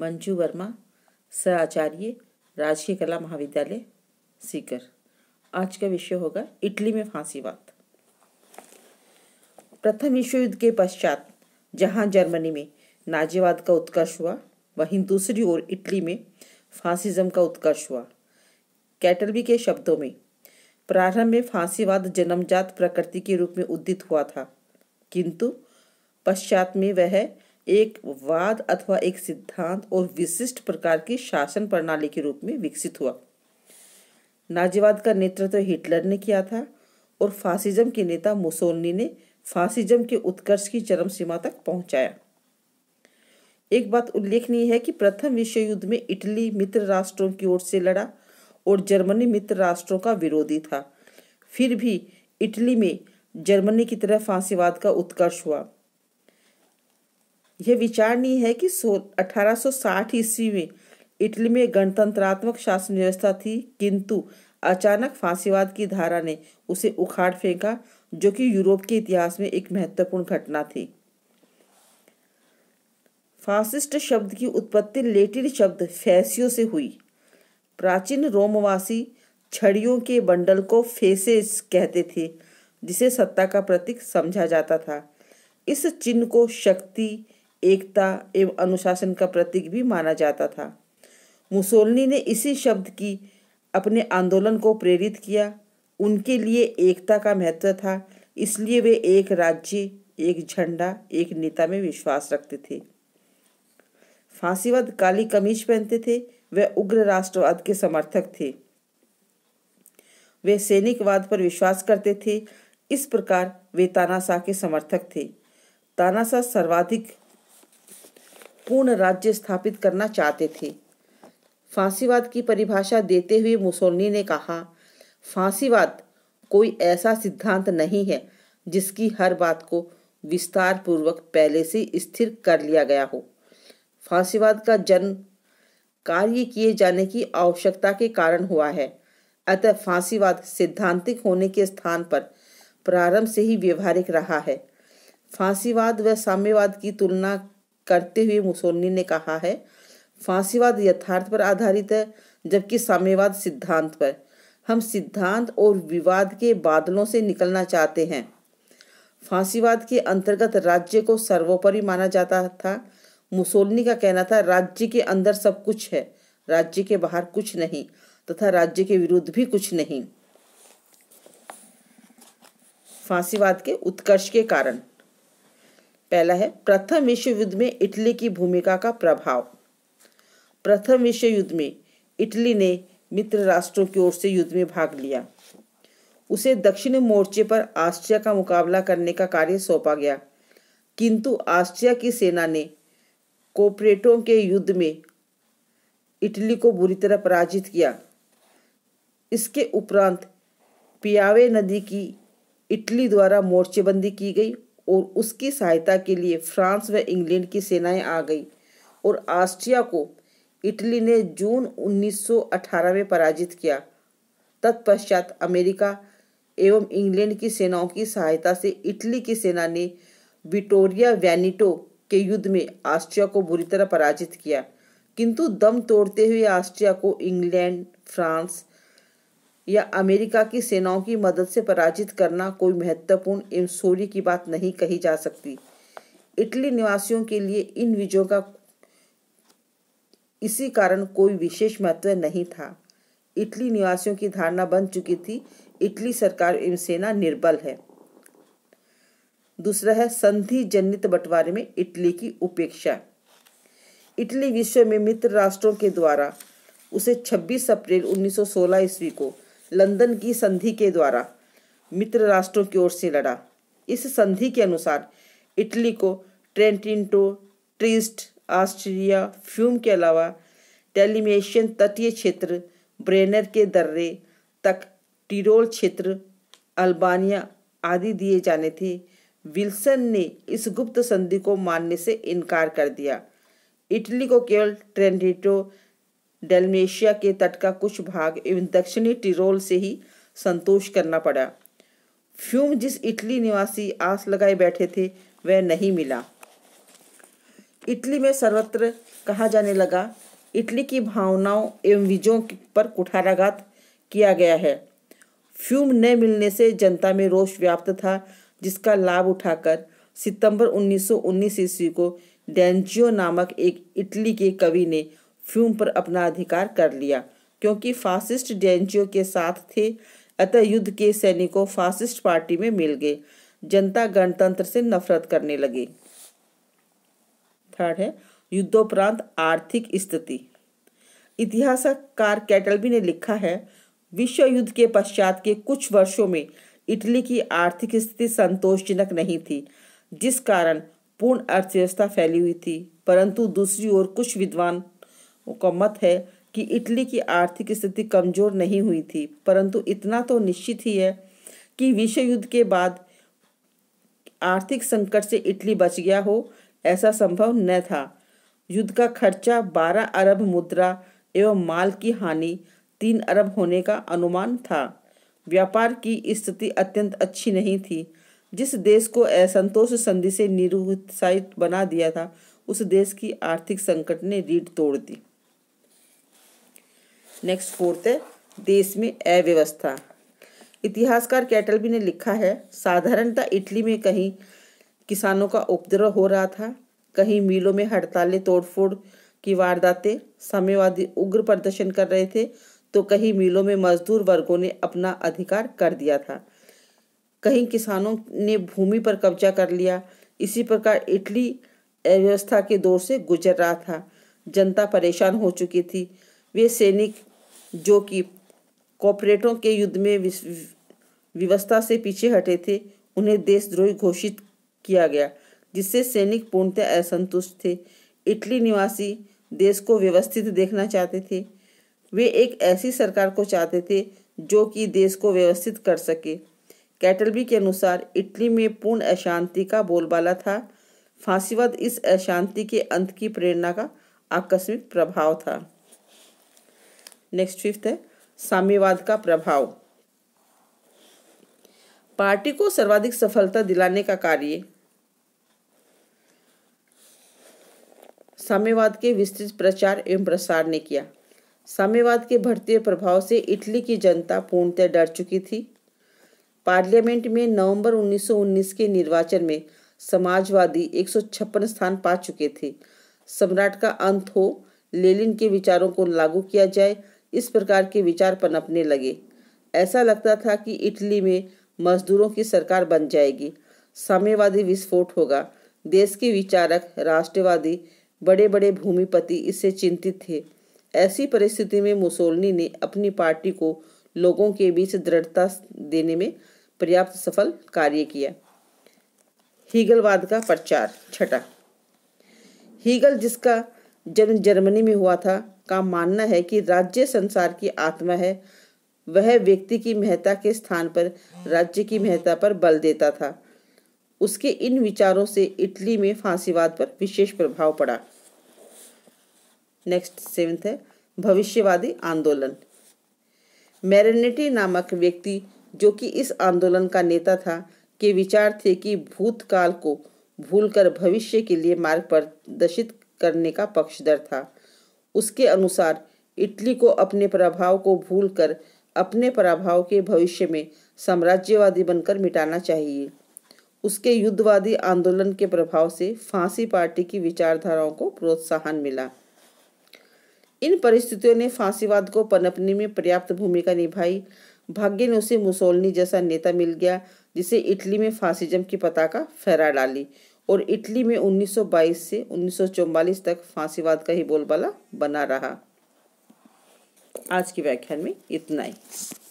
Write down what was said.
मंजू वर्मा आचार्य राजकीय कला महाविद्यालय सीकर आज का विषय होगा इटली में फांसीवाद प्रथम विश्व युद्ध के पश्चात जहां जर्मनी में नाजीवाद का उत्कर्ष हुआ वहीं दूसरी ओर इटली में फांसीजम का उत्कर्ष हुआ कैटलबी के शब्दों में प्रारंभ में फांसीवाद जन्मजात प्रकृति के रूप में उद्दित हुआ था किंतु पश्चात में वह एक वाद अथवा एक सिद्धांत और विशिष्ट प्रकार की शासन प्रणाली के रूप में विकसित हुआ नाजीवाद का नेतृत्व तो हिटलर ने किया था और फासिज्म के नेता मुसोलनी ने फासिज्म के उत्कर्ष की चरम सीमा तक पहुंचाया एक बात उल्लेखनीय है कि प्रथम विश्व युद्ध में इटली मित्र राष्ट्रों की ओर से लड़ा और जर्मनी मित्र राष्ट्रों का विरोधी था फिर भी इटली में जर्मनी की तरह फांसीवाद का उत्कर्ष हुआ यह विचारणीय है कि सो अठारह ईस्वी में इटली में गणतंत्रात्मक शासन व्यवस्था थी किंतु अचानक फांसीवाद की धारा ने उसे उखाड़ फेंका जो कि यूरोप के इतिहास में एक महत्वपूर्ण घटना थी फासिस्ट शब्द की उत्पत्ति लेटिन शब्द फैसियो से हुई प्राचीन रोमवासी छड़ियों के बंडल को फेसेस कहते थे जिसे सत्ता का प्रतीक समझा जाता था इस चिन्ह को शक्ति एकता एवं अनुशासन का प्रतीक भी माना जाता था मुसोलनी ने इसी शब्द की अपने आंदोलन को प्रेरित किया उनके लिए एकता का महत्व था इसलिए वे एक राज्य एक झंडा एक नेता में विश्वास रखते थे फांसीवाद काली कमीज पहनते थे वे उग्र राष्ट्रवाद के समर्थक थे वे सैनिकवाद पर विश्वास करते थे इस प्रकार वे तानाशाह के समर्थक थे तानाशाह सर्वाधिक पूर्ण राज्य स्थापित करना चाहते थे फांसीवाद की परिभाषा देते हुए मुसोलनी ने कहा फांसीवाद कोई ऐसा सिद्धांत नहीं है जिसकी हर बात को विस्तार पूर्वक पहले से स्थिर कर लिया गया हो फांसीवाद का जन्म कार्य किए जाने की आवश्यकता के कारण हुआ है अतः फांसीवाद सिद्धांतिक होने के स्थान पर प्रारंभ से ही व्यवहारिक रहा है फांसीवाद व साम्यवाद की तुलना करते हुए मुसोलनी ने कहा है फांसीवाद यथार्थ पर आधारित है जबकि साम्यवाद सिद्धांत पर हम सिद्धांत और विवाद के बादलों से निकलना चाहते हैं फांसीवाद के अंतर्गत राज्य को सर्वोपरि माना जाता था मुसोलनी का कहना था राज्य के अंदर सब कुछ है राज्य के बाहर कुछ नहीं तथा राज्य के विरुद्ध भी कुछ नहीं फांसीवाद के उत्कर्ष के कारण पहला है प्रथम विश्व युद्ध में इटली की भूमिका का प्रभाव प्रथम विश्व युद्ध में इटली ने मित्र राष्ट्रों की ओर से युद्ध में भाग लिया उसे दक्षिण मोर्चे पर ऑस्ट्रिया का मुकाबला करने का कार्य सौंपा गया किंतु ऑस्ट्रिया की सेना ने कोपरेटों के युद्ध में इटली को बुरी तरह पराजित किया इसके उपरांत पियावे नदी की इटली द्वारा मोर्चेबंदी की गई और उसकी सहायता के लिए फ्रांस व इंग्लैंड की सेनाएं आ गई और ऑस्ट्रिया को इटली ने जून 1918 में पराजित किया तत्पश्चात अमेरिका एवं इंग्लैंड की सेनाओं की सहायता से इटली की सेना ने विटोरिया वैनिटो के युद्ध में ऑस्ट्रिया को बुरी तरह पराजित किया किंतु दम तोड़ते हुए ऑस्ट्रिया को इंग्लैंड फ्रांस या अमेरिका की सेनाओं की मदद से पराजित करना कोई महत्वपूर्ण एवं सोली की बात नहीं कही जा सकती इटली निवासियों के लिए इन विजयों का इसी कारण कोई विशेष महत्व नहीं था इटली निवासियों की धारणा बन चुकी थी इटली सरकार एवं सेना निर्बल है दूसरा है संधि जनित बंटवारे में इटली की उपेक्षा इटली विश्व में मित्र राष्ट्रों के द्वारा उसे 26 अप्रैल 1916 ईस्वी को लंदन की संधि के द्वारा मित्र राष्ट्रों की ओर से लड़ा इस संधि के अनुसार इटली को ट्रेंटिनटो ट्रिस्ट ऑस्ट्रिया फ्यूम के अलावा टेलीमेशियन तटीय क्षेत्र ब्रेनर के दर्रे तक टिरोल क्षेत्र अल्बानिया आदि दिए जाने थे विल्सन ने इस गुप्त संधि को मानने से इनकार कर दिया इटली को केवल ट्रेंडिटो डेलमेशिया के तट का कुछ भाग एवं दक्षिणी टिरोल से ही संतोष करना पड़ा फ्यूम जिस इटली निवासी आस लगाए बैठे थे वह नहीं मिला इटली में सर्वत्र कहा जाने लगा इटली की भावनाओं एवं विजयों पर कुठाराघात किया गया है फ्यूम न मिलने से जनता में रोष व्याप्त था जिसका लाभ उठाकर सितंबर 1919 ईस्वी को डेंजियो नामक एक इटली के कवि ने फ्यूम पर अपना अधिकार कर लिया क्योंकि फासिस्ट डेंचियों के साथ थे अतः युद्ध के सैनिकों फासिस्ट पार्टी में मिल गए जनता गणतंत्र से नफरत करने लगी थर्ड है युद्धोपरांत आर्थिक स्थिति इतिहासकार कैटलबी ने लिखा है विश्व युद्ध के पश्चात के कुछ वर्षों में इटली की आर्थिक स्थिति संतोषजनक नहीं थी जिस कारण पूर्ण अर्थव्यवस्था फैली हुई थी परंतु दूसरी ओर कुछ विद्वान का मत है कि इटली की आर्थिक स्थिति कमजोर नहीं हुई थी परंतु इतना तो निश्चित ही है कि विश्व युद्ध के बाद आर्थिक संकट से इटली बच गया हो ऐसा संभव न था युद्ध का खर्चा 12 अरब मुद्रा एवं माल की हानि 3 अरब होने का अनुमान था व्यापार की स्थिति अत्यंत अच्छी नहीं थी जिस देश को असंतोष संधि से निरुत्साहित बना दिया था उस देश की आर्थिक संकट ने रीढ़ तोड़ दी नेक्स्ट फोर्थ है देश में अव्यवस्था इतिहासकार कैटलबी ने लिखा है साधारणतः इटली में कहीं किसानों का उपद्रव हो रहा था कहीं मिलों में हड़तालें तोड़फोड़ की वारदातें साम्यवादी उग्र प्रदर्शन कर रहे थे तो कहीं मिलों में मजदूर वर्गों ने अपना अधिकार कर दिया था कहीं किसानों ने भूमि पर कब्जा कर लिया इसी प्रकार इटली अव्यवस्था के दौर से गुजर रहा था जनता परेशान हो चुकी थी वे सैनिक जो कि कॉपरेटों के युद्ध में व्यवस्था से पीछे हटे थे उन्हें देशद्रोही घोषित किया गया जिससे सैनिक पूर्णतः असंतुष्ट थे इटली निवासी देश को व्यवस्थित देखना चाहते थे वे एक ऐसी सरकार को चाहते थे जो कि देश को व्यवस्थित कर सके कैटलबी के अनुसार इटली में पूर्ण अशांति का बोलबाला था फांसीवाद इस अशांति के अंत की प्रेरणा का आकस्मिक प्रभाव था नेक्स्ट फिफ्थ है साम्यवाद का प्रभाव पार्टी को सर्वाधिक सफलता दिलाने का कार्य साम्यवाद के विस्तृत प्रचार एवं प्रसार ने किया साम्यवाद के बढ़ते प्रभाव से इटली की जनता पूर्णतः डर चुकी थी पार्लियामेंट में नवंबर 1919 के निर्वाचन में समाजवादी एक स्थान पा चुके थे सम्राट का अंत हो लेलिन के विचारों को लागू किया जाए इस प्रकार के विचार पनपने लगे ऐसा लगता था कि इटली में मजदूरों की सरकार बन जाएगी साम्यवादी विस्फोट होगा देश के विचारक राष्ट्रवादी बड़े बड़े भूमिपति इससे चिंतित थे ऐसी परिस्थिति में मुसोलनी ने अपनी पार्टी को लोगों के बीच दृढ़ता देने में पर्याप्त सफल कार्य किया हीगलवाद का प्रचार छठा हीगल जिसका जन्म जर्मनी में हुआ था का मानना है कि राज्य संसार की आत्मा है वह व्यक्ति की महत्ता के स्थान पर राज्य की महत्ता पर बल देता था उसके इन विचारों से इटली में फांसीवाद पर विशेष प्रभाव पड़ा नेक्स्ट सेवेंथ है भविष्यवादी आंदोलन मैरिनेटी नामक व्यक्ति जो कि इस आंदोलन का नेता था के विचार थे कि भूतकाल को भूलकर भविष्य के लिए मार्ग प्रदर्शित करने का पक्षधर था उसके अनुसार इटली को अपने प्रभाव को भूलकर अपने प्रभाव के भविष्य में साम्राज्यवादी बनकर मिटाना चाहिए उसके युद्धवादी आंदोलन के प्रभाव से फांसी पार्टी की विचारधाराओं को प्रोत्साहन मिला इन परिस्थितियों ने फांसीवाद को पनपने में पर्याप्त भूमिका निभाई भाग्य ने उसे मुसोलनी जैसा नेता मिल गया जिसे इटली में फांसीजम की पताका फहरा डाली और इटली में 1922 से 1944 तक फांसीवाद का ही बोलबाला बना रहा आज की व्याख्यान में इतना ही